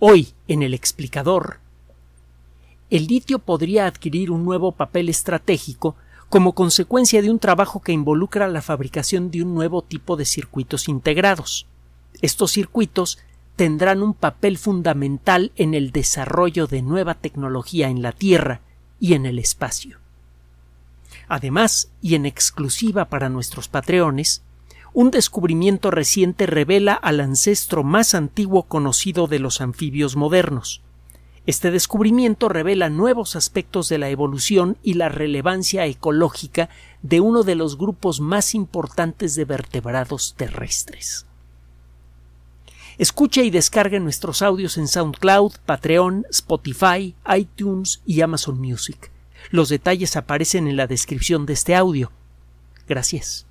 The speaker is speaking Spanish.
Hoy, en el explicador, el litio podría adquirir un nuevo papel estratégico como consecuencia de un trabajo que involucra la fabricación de un nuevo tipo de circuitos integrados. Estos circuitos tendrán un papel fundamental en el desarrollo de nueva tecnología en la Tierra y en el espacio. Además, y en exclusiva para nuestros patreones, un descubrimiento reciente revela al ancestro más antiguo conocido de los anfibios modernos. Este descubrimiento revela nuevos aspectos de la evolución y la relevancia ecológica de uno de los grupos más importantes de vertebrados terrestres. Escucha y descargue nuestros audios en SoundCloud, Patreon, Spotify, iTunes y Amazon Music. Los detalles aparecen en la descripción de este audio. Gracias.